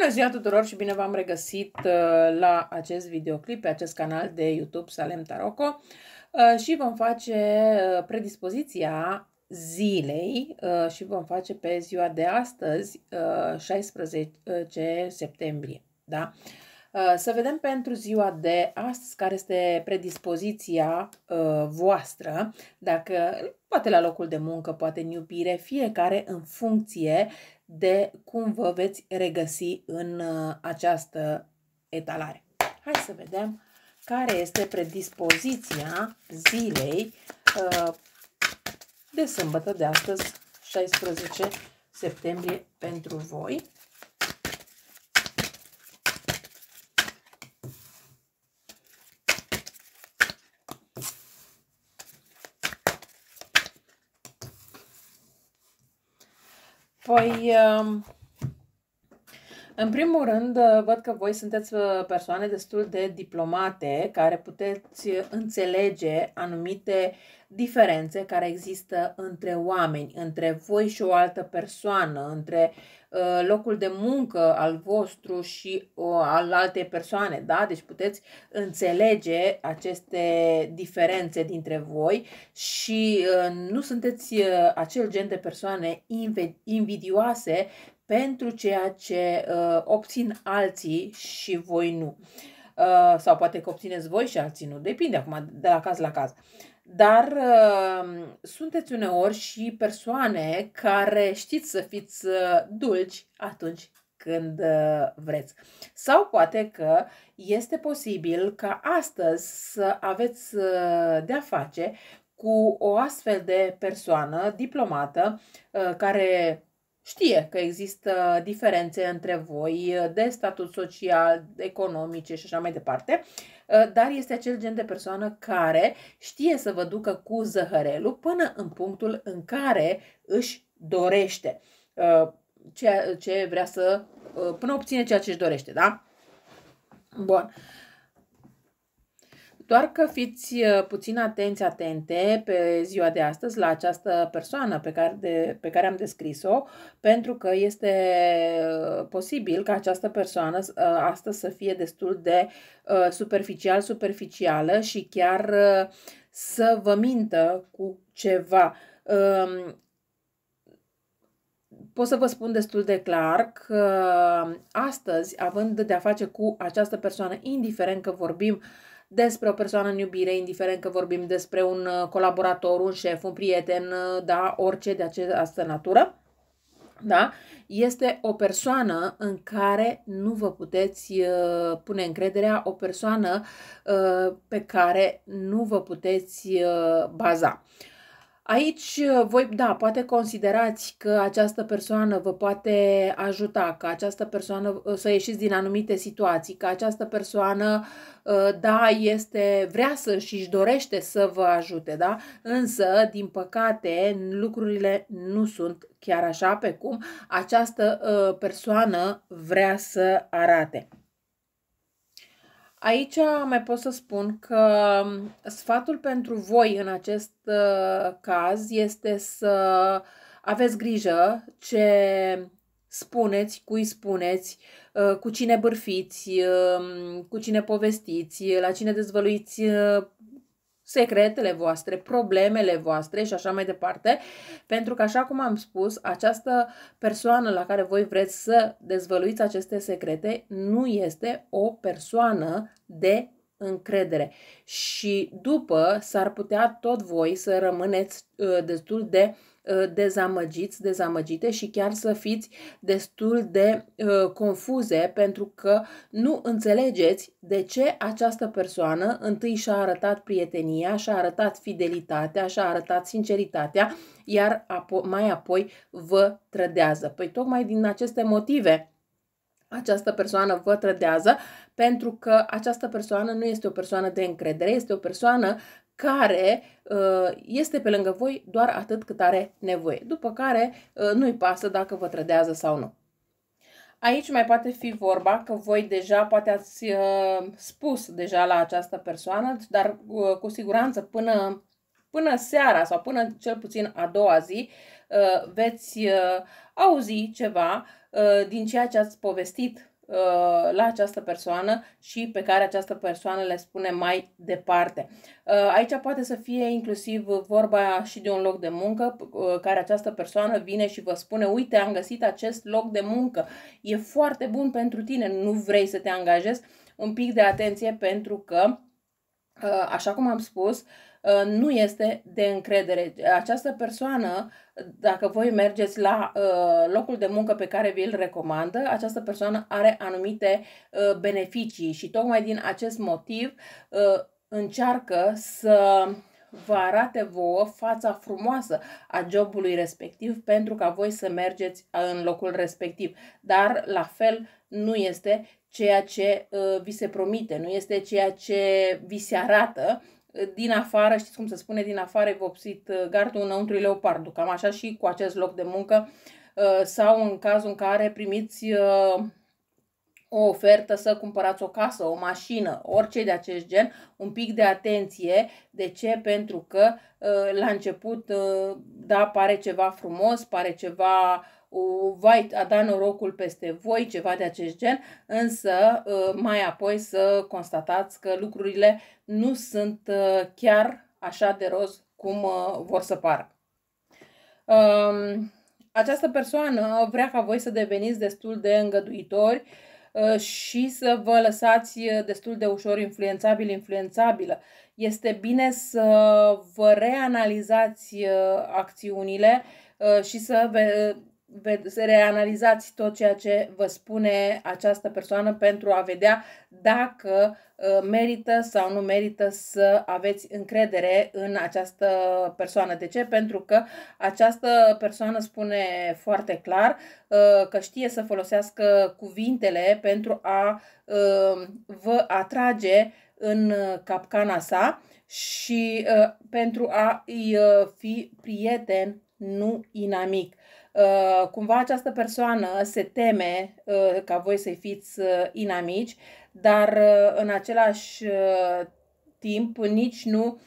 Bună ziua tuturor și bine v-am regăsit uh, la acest videoclip pe acest canal de YouTube Salem Taroco uh, și vom face uh, predispoziția zilei și vom face pe ziua de astăzi 16 septembrie. Da? Uh, să vedem pentru ziua de astăzi care este predispoziția uh, voastră, dacă poate la locul de muncă, poate în iubire, fiecare în funcție de cum vă veți regăsi în uh, această etalare. Hai să vedem care este predispoziția zilei de sâmbătă de astăzi, 16 septembrie, pentru voi. foi um, În primul rând, uh, văd că voi sunteți uh, persoane destul de diplomate care puteți înțelege anumite diferențe care există între oameni, între voi și o altă persoană, între uh, locul de muncă al vostru și al altei persoane, da? Deci puteți înțelege aceste diferențe dintre voi și nu sunteți acel gen de persoane invidioase pentru ceea ce uh, obțin alții și voi nu. Uh, sau poate că obțineți voi și alții nu. Depinde acum de la caz la caz. Dar uh, sunteți uneori și persoane care știți să fiți uh, dulci atunci când uh, vreți. Sau poate că este posibil ca astăzi să aveți uh, de-a face cu o astfel de persoană diplomată uh, care Știe că există diferențe între voi uh, de statut social, economice și așa mai departe, uh, dar este acel gen de persoană care știe să vă ducă cu zăhărelul până în punctul în care își dorește uh, ce, ce vrea să, până obține ceea ce își dorește, da? Bun. Uh, doar că fiți uh, puțin atenți, atente pe ziua de astăzi la această persoană pe care, de, pe care am descris-o, pentru că este uh, posibil ca această persoană uh, astăzi să fie destul de superficial, superficială și chiar să vă mintă cu ceva um, pot să vă spun destul de clar că astăzi, având de-a face cu această persoană, indiferent că vorbim despre o persoană în iubire, indiferent că vorbim despre un uh, colaborator, un șef, un prieten, uh, da, orice de această natură, da? Este o persoană în care nu vă puteți uh, pune încrederea, o persoană uh, pe care nu vă puteți uh, baza. Aici uh, voi, da, poate considerați că această persoană vă poate ajuta, că această persoană uh, să ieșiți din anumite situații, că această persoană, uh, da, este, vrea să și își dorește să vă ajute, da? Însă, din păcate, lucrurile nu sunt chiar așa pe cum această persoană vrea să arate. Aici mai pot să spun că um, sfatul pentru voi în acest uh, caz este să aveți grijă ce spuneți, cui spuneți, uh, cu cine bârfiți, um, cu cine povestiți, la cine dezvăluiți uh, secretele voastre, problemele voastre și așa mai departe, pentru că, așa cum am spus, această persoană la care voi vreți să dezvăluiți aceste secrete nu este o persoană de încredere. Și după s-ar putea tot voi să rămâneți ă, destul de uh, Uh, dezamăgiți, dezamăgite și chiar să fiți destul de uh, confuze pentru că nu înțelegeți de ce această persoană întâi și-a arătat prietenia, și-a arătat fidelitatea, și-a arătat sinceritatea, iar apo- mai apoi vă trădează. Păi tocmai din aceste motive această persoană vă trădează pentru că această persoană nu este o persoană de încredere, este o persoană care uh, este pe lângă voi doar atât cât are nevoie, după care uh, nu-i pasă dacă vă trădează sau nu. Aici mai poate fi vorba că voi deja poate ați uh, spus deja la această persoană, dar cu siguranță până, până seara sau până cel puțin a doua zi veți auzi ceva din ceea ce ați povestit Uh, la această persoană și pe care această persoană le spune mai departe. Uh, aici poate să fie inclusiv vorba și de un loc de muncă uh, care această persoană vine și vă spune uite am găsit acest loc de muncă, e foarte bun pentru tine, nu vrei să te angajezi, un pic de atenție pentru că, așa cum am spus, uh, Ă, nu este de încredere. Această persoană, dacă voi mergeți la ă, locul de muncă pe care vi-l recomandă, această persoană are anumite ă, beneficii și tocmai din acest motiv încearcă să vă arate vouă fața frumoasă a jobului respectiv pentru ca voi să mergeți în locul respectiv. Dar, la fel, nu este ceea ce uh, vi se promite, nu este ceea ce vi se arată, din afară, știți cum se spune, din afară e vopsit uh, gardul, înăuntru e leopardul. Cam așa și cu acest loc de muncă uh, sau în cazul în care primiți uh, o ofertă să cumpărați o casă, o mașină, orice de acest gen, un pic de atenție. De ce? Pentru că la început, da, pare ceva frumos, pare ceva vai a da norocul peste voi, ceva de acest gen, însă ă, mai apoi să constatați că lucrurile nu sunt ă, chiar așa de roz cum ă, vor să pară. Această persoană vrea ca voi să deveniți destul de îngăduitori și să vă lăsați destul de ușor influențabil, influențabilă. Este bine să vă reanalizați acțiunile și să să reanalizați tot ceea ce vă spune această persoană pentru a vedea dacă uh, merită sau nu merită să aveți încredere în această persoană. De ce? Pentru că această persoană spune foarte clar uh, că știe să folosească cuvintele pentru a uh, vă atrage în capcana sa și pentru a i fi prieten, nu inamic. Uh, cumva această persoană se teme uh, ca voi să-i fiți uh, inamici, dar în același timp nici nu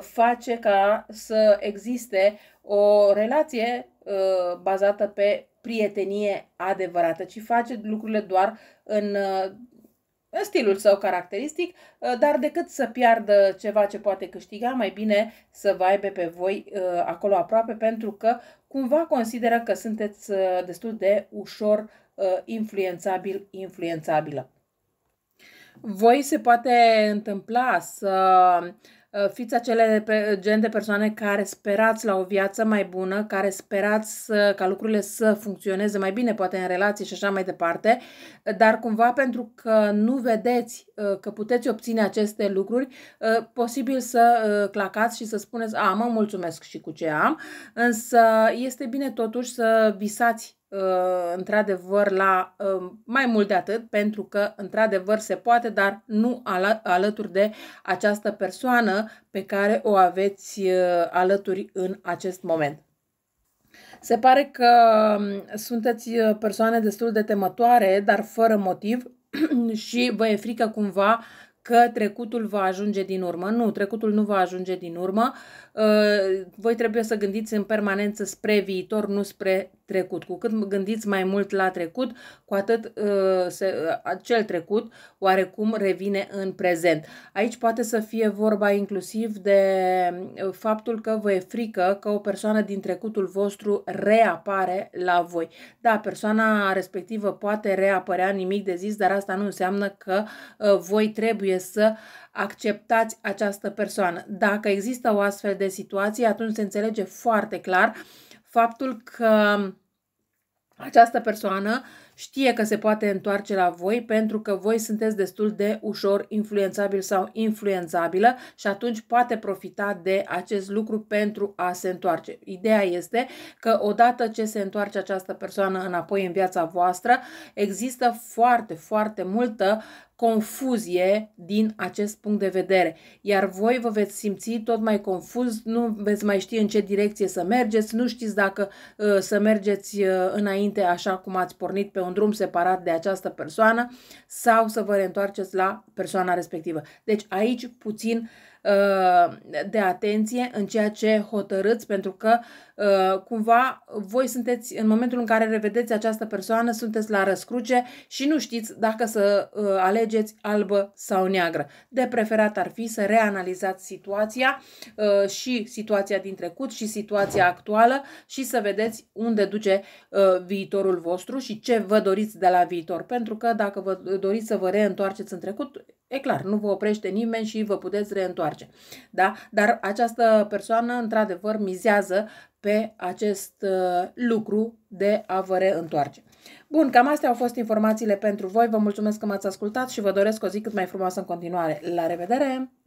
face ca să existe o relație bazată pe prietenie adevărată, ci face lucrurile doar în, în stilul său caracteristic, uh, dar decât să piardă ceva ce poate câștiga, mai bine să vă aibă pe voi uh, acolo aproape, pentru că cumva consideră că sunteți uh, destul de ușor influențabil, influențabilă. Voi se poate întâmpla să Uh, fiți acele gen de persoane care sperați la o viață mai bună, care sperați ca lucrurile să funcționeze mai bine, poate în relații și așa mai departe, uh, dar cumva pentru că nu vedeți uh, că puteți obține aceste lucruri, posibil să clacați și să spuneți, a, mă mulțumesc și cu ce am, însă este bine totuși să visați Uh, într-adevăr la uh, mai mult de atât, pentru că într-adevăr se poate, dar nu alături de această persoană pe care o aveți uh, alături în acest moment. Se pare că um, sunteți persoane destul de temătoare, dar fără motiv și vă e frică cumva că trecutul va ajunge din urmă. Nu, trecutul nu va ajunge din urmă. Voi trebuie să gândiți în permanență spre viitor, nu spre trecut. Cu cât gândiți mai mult la trecut, cu atât uh, se, uh, acel trecut oarecum revine în prezent. Aici poate să fie vorba inclusiv de uh, faptul că vă e frică că o persoană din trecutul vostru reapare la voi. Da, persoana respectivă poate reapărea nimic de zis, dar asta nu înseamnă că uh, voi trebuie să acceptați această persoană. Dacă există o astfel de situație, atunci se înțelege foarte clar faptul că această persoană știe că se poate întoarce la voi pentru că voi sunteți destul de ușor influențabil sau influențabilă și atunci poate profita de acest lucru pentru a se întoarce. Ideea este că odată ce se întoarce această persoană înapoi în viața voastră, există foarte, foarte multă confuzie din acest punct de vedere. Iar voi vă veți simți tot mai confuz, nu veți mai ști în ce direcție să mergeți, nu știți dacă uh, să mergeți uh, înainte așa cum ați pornit pe un drum separat de această persoană sau să vă reîntoarceți la persoana respectivă. Deci aici puțin uh, de atenție în ceea ce hotărâți, pentru că uh, cumva voi sunteți, în momentul în care revedeți această persoană, sunteți la răscruce și nu știți dacă să uh, alegeți albă sau neagră. De preferat ar fi să reanalizați situația uh, și situația din trecut și situația actuală și să vedeți unde duce viitorul vostru și ce vă doriți de la viitor. Pentru că dacă vă doriți să vă reîntoarceți în trecut, E clar, nu vă oprește nimeni și vă puteți reîntoarce. Da? Dar această persoană, într-adevăr, mizează pe acest uh, lucru de a vă reîntoarce. Bun, cam astea au fost informațiile pentru voi. Vă mulțumesc că m-ați ascultat și vă doresc o zi cât mai frumoasă în continuare. La revedere!